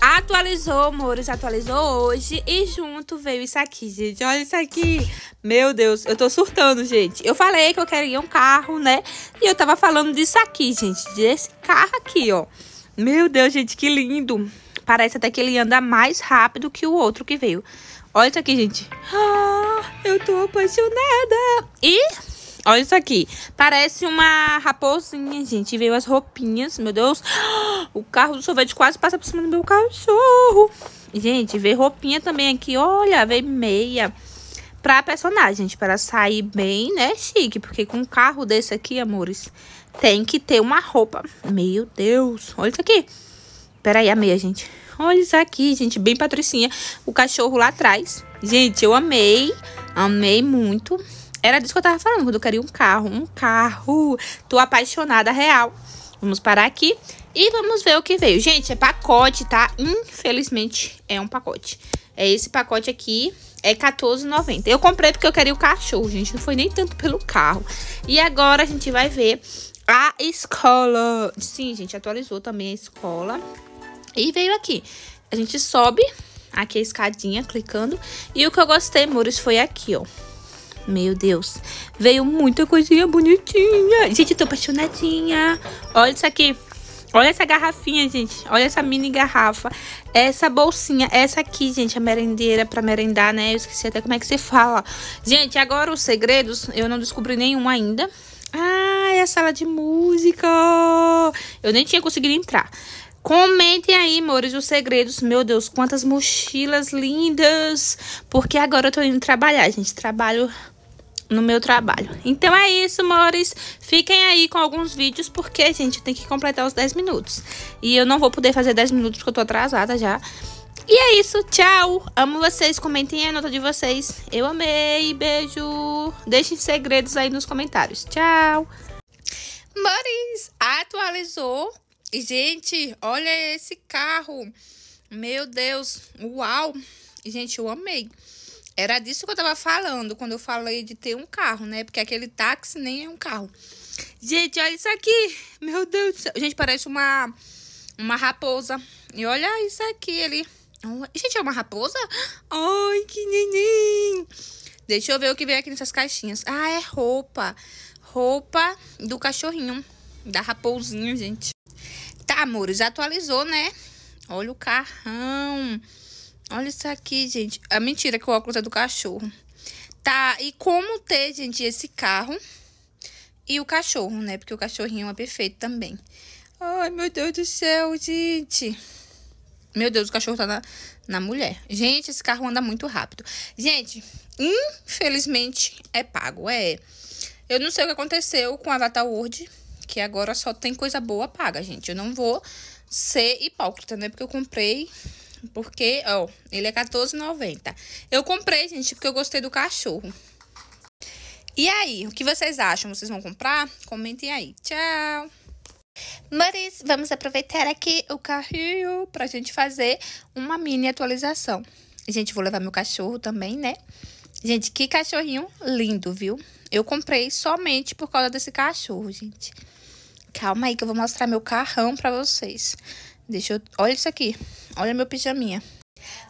Atualizou, amores, atualizou hoje e junto veio isso aqui, gente. Olha isso aqui. Meu Deus, eu tô surtando, gente. Eu falei que eu queria um carro, né? E eu tava falando disso aqui, gente, desse carro aqui, ó. Meu Deus, gente, que lindo. Parece até que ele anda mais rápido que o outro que veio. Olha isso aqui, gente. Ah, eu tô apaixonada. E Olha isso aqui. Parece uma raposinha, gente. Veio as roupinhas. Meu Deus. O carro do sorvete quase passa por cima do meu cachorro. Gente, veio roupinha também aqui. Olha, veio meia pra personagem, gente. Pra sair bem, né, chique. Porque com um carro desse aqui, amores, tem que ter uma roupa. Meu Deus. Olha isso aqui. Pera aí, a meia, gente. Olha isso aqui, gente. Bem patricinha. O cachorro lá atrás. Gente, eu amei. Amei muito. Era disso que eu tava falando, quando eu queria um carro. Um carro. Tô apaixonada real. Vamos parar aqui e vamos ver o que veio. Gente, é pacote, tá? Infelizmente, é um pacote. É esse pacote aqui, é R$14,90. Eu comprei porque eu queria o cachorro, gente. Não foi nem tanto pelo carro. E agora a gente vai ver a escola. Sim, gente, atualizou também a escola. E veio aqui. A gente sobe aqui a escadinha, clicando. E o que eu gostei, Mouros, foi aqui, ó. Meu Deus. Veio muita coisinha bonitinha. Gente, eu tô apaixonadinha. Olha isso aqui. Olha essa garrafinha, gente. Olha essa mini garrafa. Essa bolsinha. Essa aqui, gente, a merendeira pra merendar, né? Eu esqueci até como é que se fala. Gente, agora os segredos, eu não descobri nenhum ainda. Ah, é a sala de música. Eu nem tinha conseguido entrar. Comentem aí, amores, os segredos. Meu Deus, quantas mochilas lindas. Porque agora eu tô indo trabalhar, gente. Trabalho no meu trabalho. Então é isso, amores. Fiquem aí com alguns vídeos, porque, gente, tem que completar os 10 minutos. E eu não vou poder fazer 10 minutos porque eu tô atrasada já. E é isso, tchau. Amo vocês, comentem a nota de vocês. Eu amei, beijo. Deixem segredos aí nos comentários. Tchau. Amores, atualizou. E Gente, olha esse carro. Meu Deus, uau. Gente, eu amei. Era disso que eu tava falando quando eu falei de ter um carro, né? Porque aquele táxi nem é um carro. Gente, olha isso aqui. Meu Deus do céu. Gente, parece uma, uma raposa. E olha isso aqui, ele... Oh, gente, é uma raposa? Ai, que neném. Deixa eu ver o que vem aqui nessas caixinhas. Ah, é roupa. Roupa do cachorrinho. Da raposinha, gente. Tá, amores, atualizou, né? Olha o carrão. Olha isso aqui, gente. A é mentira que o óculos é do cachorro. Tá, e como ter, gente, esse carro e o cachorro, né? Porque o cachorrinho é perfeito também. Ai, meu Deus do céu, gente. Meu Deus, o cachorro tá na, na mulher. Gente, esse carro anda muito rápido. Gente, infelizmente é pago, é. Eu não sei o que aconteceu com a Avatar World, que agora só tem coisa boa paga, gente. Eu não vou ser hipócrita, né? Porque eu comprei porque, ó, ele é R$14,90. Eu comprei, gente, porque eu gostei do cachorro. E aí, o que vocês acham? Vocês vão comprar? Comentem aí. Tchau! Maris, vamos aproveitar aqui o carrinho pra gente fazer uma mini atualização. Gente, vou levar meu cachorro também, né? Gente, que cachorrinho lindo, viu? Eu comprei somente por causa desse cachorro, gente. Calma aí que eu vou mostrar meu carrão pra vocês. Deixa eu... Olha isso aqui. Olha meu pijaminha.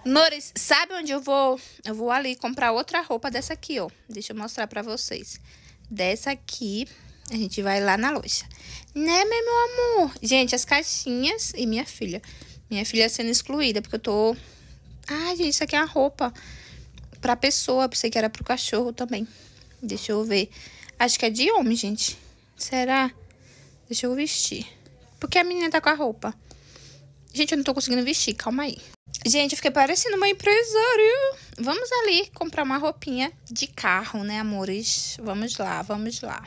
Nores, sabe onde eu vou? Eu vou ali comprar outra roupa dessa aqui, ó. Deixa eu mostrar pra vocês. Dessa aqui, a gente vai lá na loja. Né, meu amor? Gente, as caixinhas e minha filha. Minha filha sendo excluída, porque eu tô... Ai, gente, isso aqui é uma roupa pra pessoa. Pensei que era pro cachorro também. Deixa eu ver. Acho que é de homem, gente. Será? Deixa eu vestir. Porque a menina tá com a roupa. Gente, eu não tô conseguindo vestir, calma aí. Gente, eu fiquei parecendo uma empresária. Vamos ali comprar uma roupinha de carro, né, amores? Vamos lá, vamos lá.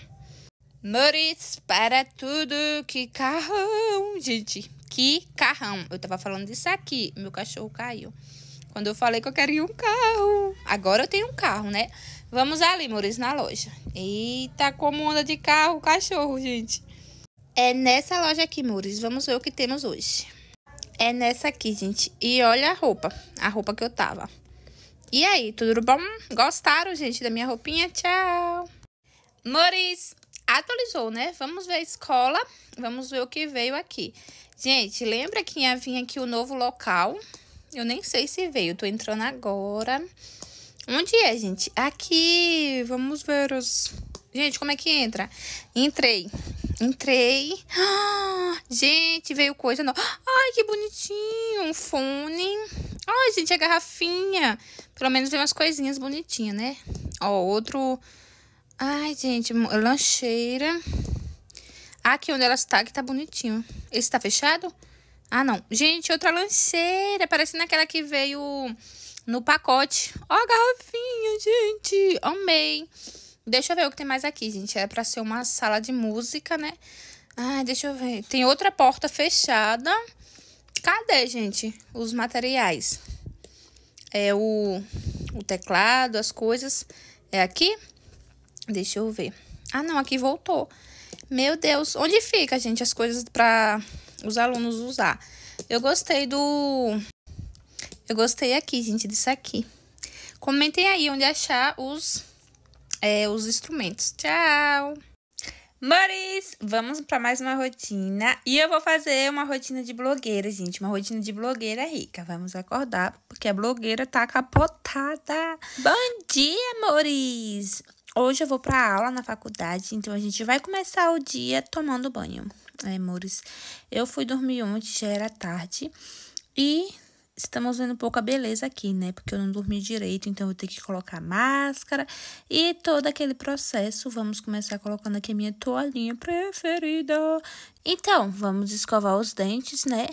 Amores, para tudo, que carrão, gente. Que carrão. Eu tava falando disso aqui, meu cachorro caiu. Quando eu falei que eu queria um carro. Agora eu tenho um carro, né? Vamos ali, amores, na loja. Eita, como onda de carro o cachorro, gente. É nessa loja aqui, amores. Vamos ver o que temos hoje. É nessa aqui, gente. E olha a roupa, a roupa que eu tava. E aí, tudo bom? Gostaram, gente, da minha roupinha? Tchau! Mores, atualizou, né? Vamos ver a escola, vamos ver o que veio aqui. Gente, lembra que ia vir aqui o novo local? Eu nem sei se veio, tô entrando agora. Onde é, gente? Aqui, vamos ver os... Gente, como é que entra? Entrei. Entrei. Ah, gente, veio coisa nova. Ai, que bonitinho. Um fone. Ai, gente, a garrafinha. Pelo menos veio umas coisinhas bonitinhas, né? Ó, outro... Ai, gente, lancheira. Aqui onde ela está, que tá bonitinho. Esse tá fechado? Ah, não. Gente, outra lancheira. Parecendo aquela que veio no pacote. Ó a garrafinha, gente. Amei. Deixa eu ver o que tem mais aqui, gente. É para ser uma sala de música, né? Ai, deixa eu ver. Tem outra porta fechada. Cadê, gente, os materiais? É o, o teclado, as coisas. É aqui? Deixa eu ver. Ah, não, aqui voltou. Meu Deus, onde fica, gente, as coisas para os alunos usar? Eu gostei do... Eu gostei aqui, gente, disso aqui. Comentem aí onde achar os é, os instrumentos. Tchau! Mores, vamos para mais uma rotina. E eu vou fazer uma rotina de blogueira, gente. Uma rotina de blogueira rica. Vamos acordar, porque a blogueira tá capotada. Bom dia, amores! Hoje eu vou para aula na faculdade, então a gente vai começar o dia tomando banho. É, amores, eu fui dormir ontem, já era tarde. E estamos vendo um pouco a beleza aqui, né? Porque eu não dormi direito, então eu ter que colocar máscara e todo aquele processo. Vamos começar colocando aqui a minha toalhinha preferida. Então, vamos escovar os dentes, né?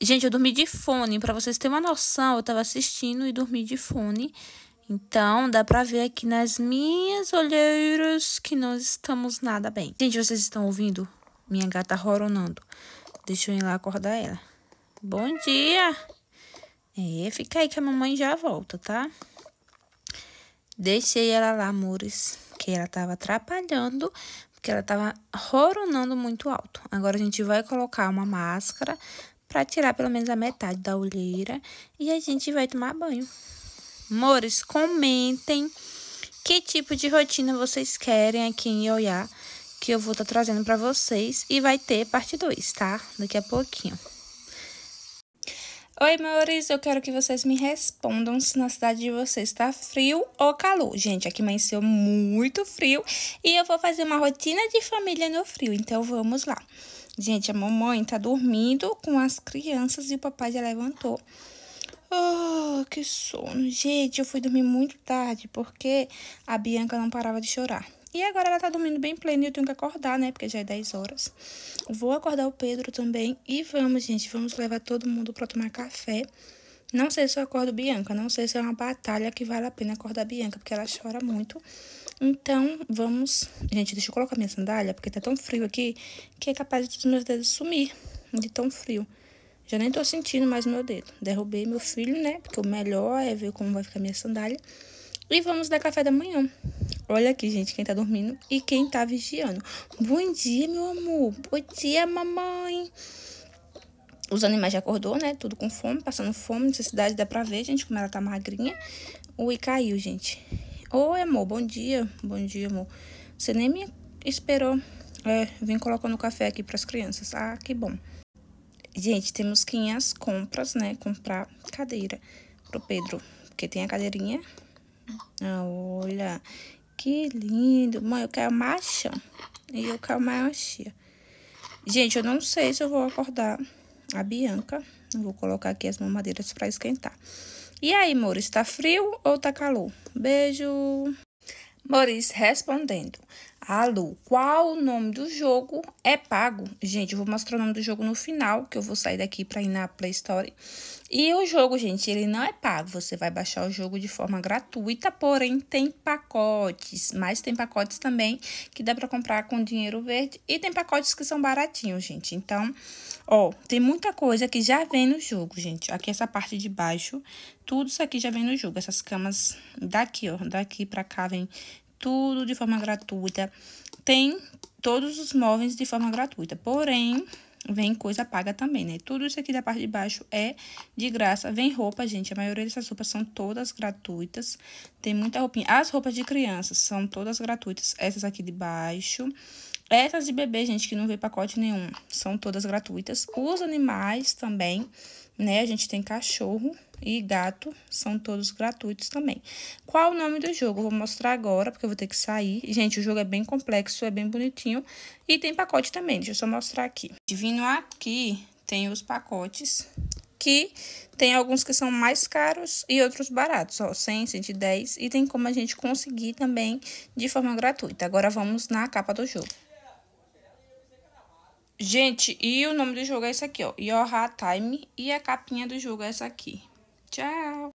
Gente, eu dormi de fone, para vocês terem uma noção, eu tava assistindo e dormi de fone. Então, dá pra ver aqui nas minhas olheiras que nós estamos nada bem. Gente, vocês estão ouvindo? Minha gata roronando. Deixa eu ir lá acordar ela. Bom dia! É, fica aí que a mamãe já volta, tá? Deixei ela lá, amores, que ela tava atrapalhando, porque ela tava roronando muito alto. Agora a gente vai colocar uma máscara para tirar pelo menos a metade da olheira e a gente vai tomar banho. Amores, comentem que tipo de rotina vocês querem aqui em Ioiá, que eu vou estar tá trazendo para vocês e vai ter parte 2, tá? Daqui a pouquinho. Oi, amores, eu quero que vocês me respondam se na cidade de vocês está frio ou calor. Gente, aqui amanheceu muito frio e eu vou fazer uma rotina de família no frio, então vamos lá. Gente, a mamãe tá dormindo com as crianças e o papai já levantou. Oh, que sono. Gente, eu fui dormir muito tarde porque a Bianca não parava de chorar. E agora ela tá dormindo bem plena e eu tenho que acordar, né? Porque já é 10 horas. Vou acordar o Pedro também. E vamos, gente. Vamos levar todo mundo pra tomar café. Não sei se eu acordo Bianca. Não sei se é uma batalha que vale a pena acordar a Bianca. Porque ela chora muito. Então, vamos... Gente, deixa eu colocar minha sandália. Porque tá tão frio aqui. Que é capaz de os meus dedos sumir. De tão frio. Já nem tô sentindo mais meu dedo. Derrubei meu filho, né? Porque o melhor é ver como vai ficar minha sandália. E vamos dar café da manhã. Olha aqui, gente, quem tá dormindo e quem tá vigiando. Bom dia, meu amor. Bom dia, mamãe. Os animais já acordou, né? Tudo com fome, passando fome, necessidade, dá pra ver, gente, como ela tá magrinha. Ui, caiu, gente. Oi, amor, bom dia. Bom dia, amor. Você nem me esperou. É, vim colocando café aqui pras crianças. Ah, que bom. Gente, temos que ir às compras, né? Comprar cadeira pro Pedro. Porque tem a cadeirinha. Ah, olha. Que lindo. Mãe, eu quero macho E eu quero maçã. Gente, eu não sei se eu vou acordar a Bianca. Eu vou colocar aqui as mamadeiras para esquentar. E aí, Mores, tá frio ou tá calor? Beijo! Mores respondendo. Alô, qual o nome do jogo é pago? Gente, eu vou mostrar o nome do jogo no final, que eu vou sair daqui para ir na Play Store. E o jogo, gente, ele não é pago. Você vai baixar o jogo de forma gratuita, porém tem pacotes. Mas tem pacotes também que dá para comprar com dinheiro verde. E tem pacotes que são baratinhos, gente. Então, ó, tem muita coisa que já vem no jogo, gente. Aqui essa parte de baixo, tudo isso aqui já vem no jogo. Essas camas daqui, ó, daqui para cá vem tudo de forma gratuita. Tem todos os móveis de forma gratuita, porém, vem coisa paga também, né? Tudo isso aqui da parte de baixo é de graça. Vem roupa, gente. A maioria dessas roupas são todas gratuitas. Tem muita roupinha. As roupas de crianças são todas gratuitas. Essas aqui de baixo. Essas de bebê, gente, que não vê pacote nenhum. São todas gratuitas. Os animais também, né? A gente tem cachorro, e gato são todos gratuitos também. Qual o nome do jogo? Eu vou mostrar agora, porque eu vou ter que sair. Gente, o jogo é bem complexo, é bem bonitinho e tem pacote também. Deixa eu só mostrar aqui. Vindo aqui, tem os pacotes que tem alguns que são mais caros e outros baratos, ó, 100, 110 e tem como a gente conseguir também de forma gratuita. Agora vamos na capa do jogo. Gente, e o nome do jogo é esse aqui, ó, Yoha Time, e a capinha do jogo é essa aqui. Tchau!